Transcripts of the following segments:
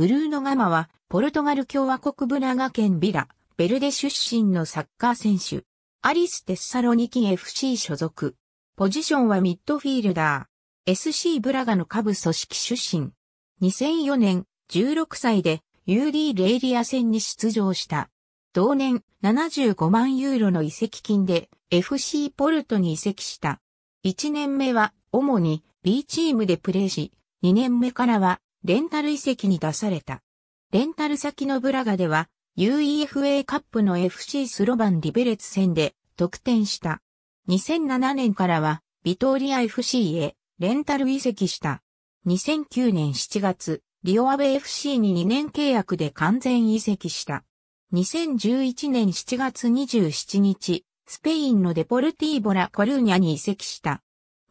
ブルーノ・ガマは、ポルトガル共和国ブラガ県ビラ、ベルデ出身のサッカー選手。アリス・テッサロニキ FC 所属。ポジションはミッドフィールダー。SC ブラガの下部組織出身。2004年、16歳で UD レイリア戦に出場した。同年、75万ユーロの移籍金で FC ポルトに移籍した。1年目は主に B チームでプレーし、2年目からはレンタル移籍に出された。レンタル先のブラガでは UEFA カップの FC スロバンリベレツ戦で得点した。2007年からはビトーリア FC へレンタル移籍した。2009年7月、リオアベ FC に2年契約で完全移籍した。2011年7月27日、スペインのデポルティーボラ・コルーニャに移籍した。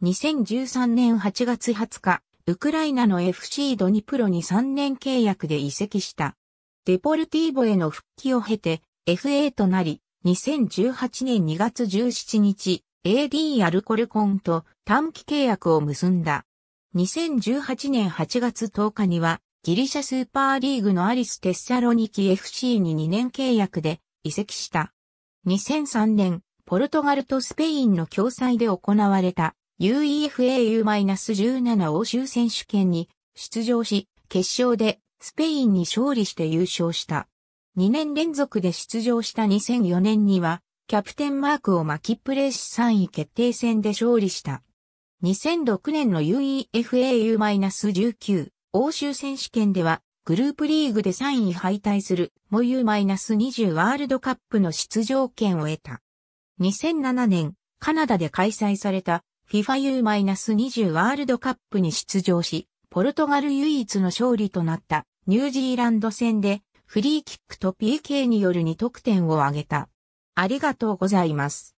2013年8月20日、ウクライナの FC ドニプロに3年契約で移籍した。デポルティーボへの復帰を経て FA となり、2018年2月17日、AD アルコルコンと短期契約を結んだ。2018年8月10日には、ギリシャスーパーリーグのアリス・テッサロニキ FC に2年契約で移籍した。2003年、ポルトガルとスペインの共催で行われた UEFAU-17 欧州選手権に出場し、決勝でスペインに勝利して優勝した。2年連続で出場した2004年には、キャプテンマークを巻きプレーし3位決定戦で勝利した。2006年の UEFAU-19 欧州選手権では、グループリーグで3位敗退する、も U-20 ワールドカップの出場権を得た。2007年、カナダで開催された FIFAU-20 ワールドカップに出場し、ポルトガル唯一の勝利となったニュージーランド戦でフリーキックと PK による2得点を挙げた。ありがとうございます。